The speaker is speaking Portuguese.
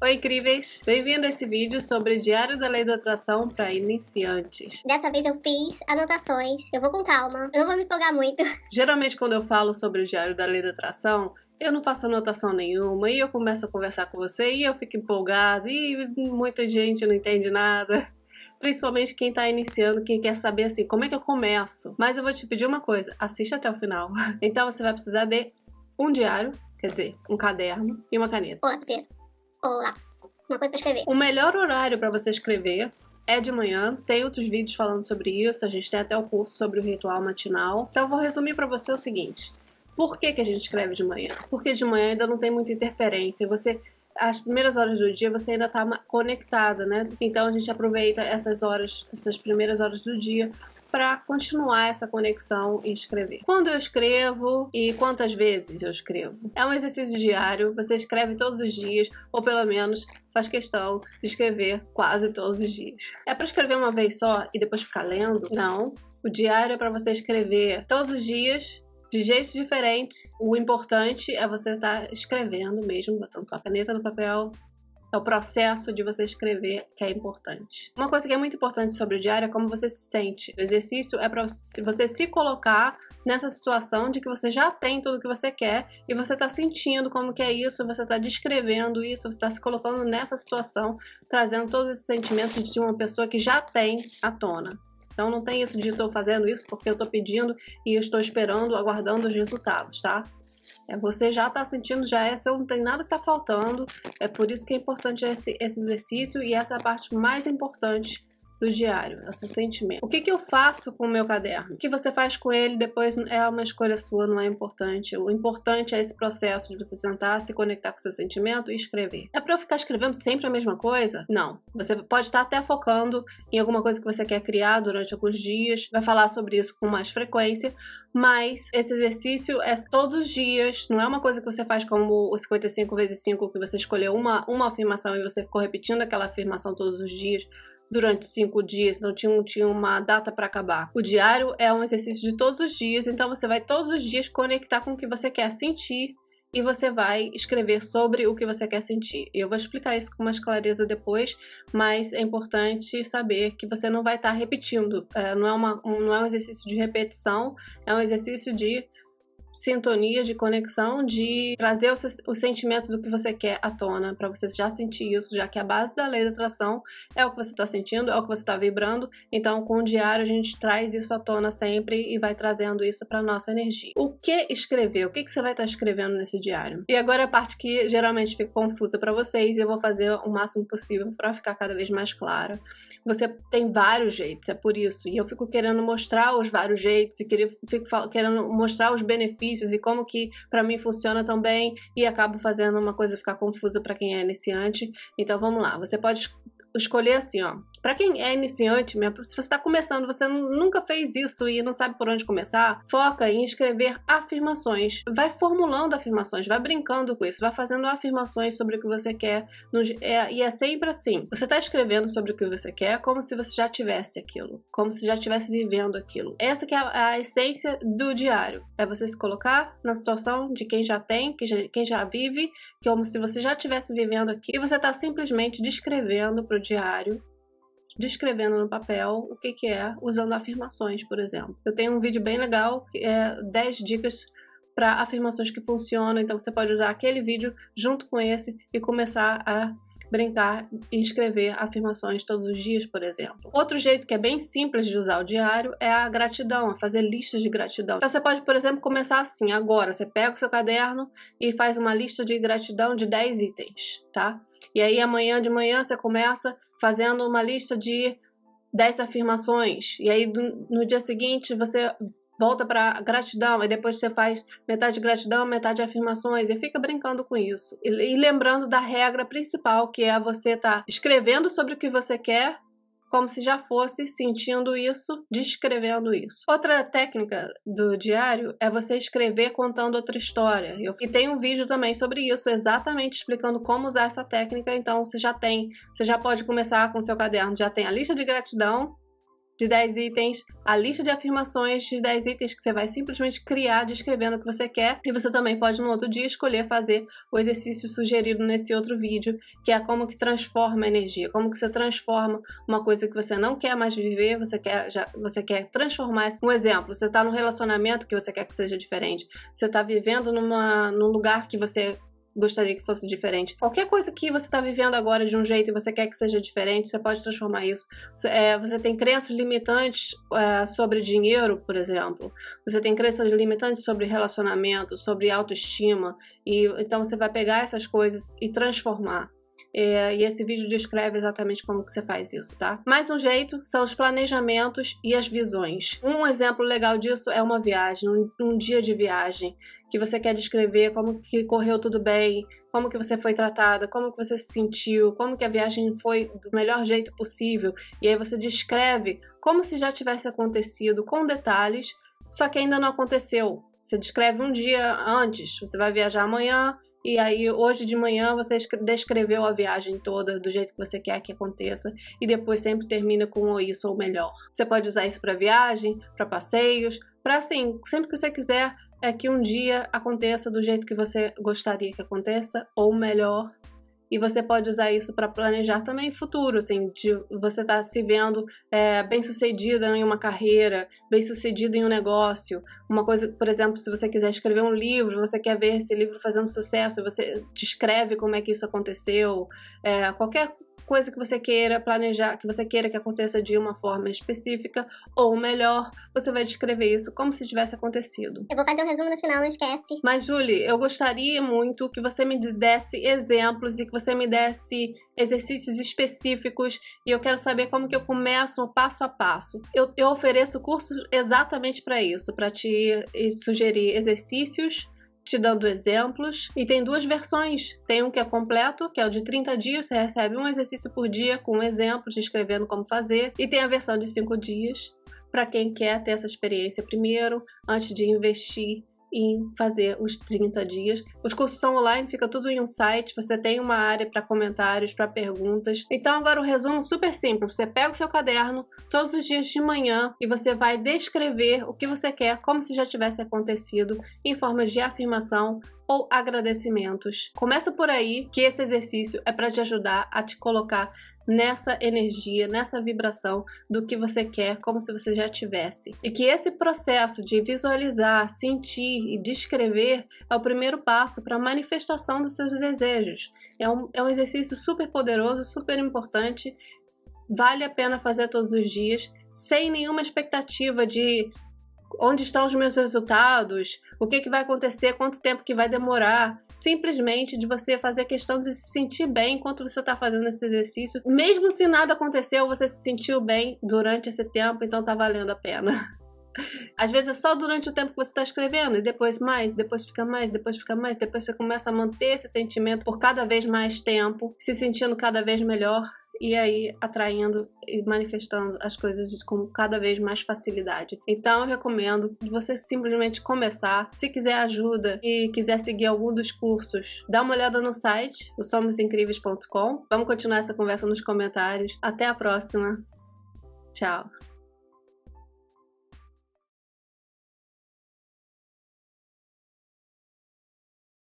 Oi, incríveis! Bem-vindo a esse vídeo sobre o Diário da Lei da Atração para iniciantes. Dessa vez eu fiz anotações, eu vou com calma, eu não vou me empolgar muito. Geralmente, quando eu falo sobre o Diário da Lei da Atração, eu não faço anotação nenhuma e eu começo a conversar com você e eu fico empolgada e muita gente não entende nada principalmente quem está iniciando, quem quer saber assim, como é que eu começo? Mas eu vou te pedir uma coisa, assiste até o final. Então você vai precisar de um diário, quer dizer, um caderno e uma caneta. Pode ser ou lápis. Uma coisa pra escrever. O melhor horário para você escrever é de manhã. Tem outros vídeos falando sobre isso. A gente tem até o curso sobre o ritual matinal. Então, eu vou resumir para você o seguinte: por que, que a gente escreve de manhã? Porque de manhã ainda não tem muita interferência. Você. As primeiras horas do dia você ainda está conectada, né? Então a gente aproveita essas horas, essas primeiras horas do dia para continuar essa conexão e escrever. Quando eu escrevo e quantas vezes eu escrevo? É um exercício diário, você escreve todos os dias, ou pelo menos faz questão de escrever quase todos os dias. É para escrever uma vez só e depois ficar lendo? Não. O diário é para você escrever todos os dias de jeitos diferentes. O importante é você estar tá escrevendo mesmo, botando com a caneta no papel, é o processo de você escrever que é importante. Uma coisa que é muito importante sobre o diário é como você se sente. O exercício é para você se colocar nessa situação de que você já tem tudo que você quer e você está sentindo como que é isso, você está descrevendo isso, você está se colocando nessa situação, trazendo todos esses sentimentos de uma pessoa que já tem à tona. Então não tem isso de estou fazendo isso porque eu estou pedindo e estou esperando, aguardando os resultados, tá? É, você já está sentindo, já é seu, não tem nada que está faltando. É por isso que é importante esse, esse exercício e essa é a parte mais importante do diário, é o seu sentimento. O que, que eu faço com o meu caderno? O que você faz com ele depois é uma escolha sua, não é importante. O importante é esse processo de você sentar, se conectar com o seu sentimento e escrever. É para eu ficar escrevendo sempre a mesma coisa? Não. Você pode estar até focando em alguma coisa que você quer criar durante alguns dias, vai falar sobre isso com mais frequência, mas esse exercício é todos os dias, não é uma coisa que você faz como o 55 vezes 5 que você escolheu uma, uma afirmação e você ficou repetindo aquela afirmação todos os dias durante cinco dias, não tinha, tinha uma data para acabar. O diário é um exercício de todos os dias, então você vai todos os dias conectar com o que você quer sentir e você vai escrever sobre o que você quer sentir. Eu vou explicar isso com mais clareza depois, mas é importante saber que você não vai estar tá repetindo. É, não, é uma, um, não é um exercício de repetição, é um exercício de sintonia, de conexão, de trazer o, o sentimento do que você quer à tona, para você já sentir isso, já que a base da lei da atração é o que você está sentindo, é o que você está vibrando. Então, com o diário, a gente traz isso à tona sempre e vai trazendo isso para nossa energia. O que escrever? O que, que você vai estar tá escrevendo nesse diário? E agora é a parte que geralmente fica confusa para vocês, eu vou fazer o máximo possível para ficar cada vez mais clara. Você tem vários jeitos, é por isso. E eu fico querendo mostrar os vários jeitos e fico querendo mostrar os benefícios benefícios e como que para mim funciona também e acabo fazendo uma coisa ficar confusa para quem é iniciante. Então vamos lá, você pode escolher assim, ó, para quem é iniciante se você está começando, você nunca fez isso e não sabe por onde começar, foca em escrever afirmações. Vai formulando afirmações, vai brincando com isso, vai fazendo afirmações sobre o que você quer. É, e é sempre assim. Você está escrevendo sobre o que você quer como se você já tivesse aquilo, como se já estivesse vivendo aquilo. Essa que é a, a, essência do diário. É você se colocar na situação de quem já tem, que já, quem já vive, que como se você já estivesse vivendo aquilo. e você está simplesmente descrevendo para o diário descrevendo no papel o que, que é, usando afirmações, por exemplo. Eu tenho um vídeo bem legal que é 10 dicas para afirmações que funcionam, então você pode usar aquele vídeo junto com esse e começar a brincar e escrever afirmações todos os dias, por exemplo. Outro jeito que é bem simples de usar o diário é a gratidão, fazer listas de gratidão. Então você pode, por exemplo, começar assim, agora, você pega o seu caderno e faz uma lista de gratidão de 10 itens, tá? E aí amanhã de manhã você começa fazendo uma lista de 10 afirmações. E aí no dia seguinte você volta para gratidão e depois você faz metade gratidão, metade afirmações e fica brincando com isso. E, lembrando da regra principal, que é você estar tá escrevendo sobre o que você quer como se já fosse sentindo isso, descrevendo isso. Outra técnica do diário é você escrever contando outra história. Eu, e tem um vídeo também sobre isso, exatamente explicando como usar essa técnica. Então você já tem, você já pode começar com o seu caderno, já tem a lista de gratidão, de 10 itens, a lista de afirmações de 10 itens que você vai simplesmente criar descrevendo o que você quer. E você também pode, no outro dia, escolher fazer o exercício sugerido nesse outro vídeo, que é como que transforma a energia, como que você transforma uma coisa que você não quer mais viver, você quer, já, você quer transformar. Um exemplo, você está num relacionamento que você quer que seja diferente, você está vivendo numa, num lugar que você gostaria que fosse diferente. Qualquer coisa que você está vivendo agora de um jeito e você quer que seja diferente, você pode transformar isso. Você, é, você tem crenças limitantes é, sobre dinheiro, por exemplo. Você tem crenças limitantes sobre relacionamento, sobre autoestima. E então você vai pegar essas coisas e transformar. É, e esse vídeo descreve exatamente como que você faz isso, tá? Mais um jeito são os planejamentos e as visões. Um exemplo legal disso é uma viagem, um, um dia de viagem que você quer descrever como que correu tudo bem, como que você foi tratada, como que você se sentiu, como que a viagem foi do melhor jeito possível. E aí você descreve como se já tivesse acontecido com detalhes, só que ainda não aconteceu. Você descreve um dia antes, você vai viajar amanhã, e aí, hoje de manhã, você descreveu a viagem toda do jeito que você quer que aconteça e depois sempre termina com ou isso ou melhor. Você pode usar isso para viagem, para passeios, para assim, sempre que você quiser é que um dia aconteça do jeito que você gostaria que aconteça, ou melhor, e você pode usar isso para planejar também futuro, assim, de você estar tá se vendo é, bem sucedida em uma carreira, bem sucedido em um negócio. Uma coisa, por exemplo, se você quiser escrever um livro, você quer ver esse livro fazendo sucesso, você descreve como é que isso aconteceu. É, qualquer coisa que você queira planejar, que você queira que aconteça de uma forma específica, ou melhor, você vai descrever isso como se tivesse acontecido. Eu vou fazer um resumo no final, não esquece. Mas, Julie, eu gostaria muito que você me desse exemplos e que você me desse exercícios específicos e eu quero saber como que eu começo passo a passo. Eu, eu ofereço cursos exatamente para isso, para te eh, sugerir exercícios te dando exemplos. E tem duas versões. Tem um que é completo, que é o de 30 dias, você recebe um exercício por dia com um exemplo, te escrevendo como fazer. E tem a versão de 5 dias, para quem quer ter essa experiência primeiro, antes de investir em fazer os 30 dias. Os cursos são online, fica tudo em um site, você tem uma área para comentários, para perguntas. Então agora o resumo super simples, você pega o seu caderno todos os dias de manhã e você vai descrever o que você quer como se já tivesse acontecido em formas de afirmação ou agradecimentos. Começa por aí, que esse exercício é para te ajudar a te colocar nessa energia, nessa vibração do que você quer, como se você já tivesse. E que esse processo de visualizar, sentir e descrever é o primeiro passo para a manifestação dos seus desejos. É um, é um exercício super poderoso, super importante, vale a pena fazer todos os dias, sem nenhuma expectativa de onde estão os meus resultados, o que, que vai acontecer, quanto tempo que vai demorar. Simplesmente de você fazer questão de se sentir bem enquanto você está fazendo esse exercício. Mesmo se nada aconteceu, você se sentiu bem durante esse tempo, então tá valendo a pena. Às vezes é só durante o tempo que você está escrevendo, e depois mais, depois fica mais, depois fica mais, depois você começa a manter esse sentimento por cada vez mais tempo, se sentindo cada vez melhor e aí atraindo e manifestando as coisas com cada vez mais facilidade. Então eu recomendo você simplesmente começar. Se quiser ajuda e quiser seguir algum dos cursos, dá uma olhada no site, o somosincríveis.com. Vamos continuar essa conversa nos comentários. Até a próxima. Tchau.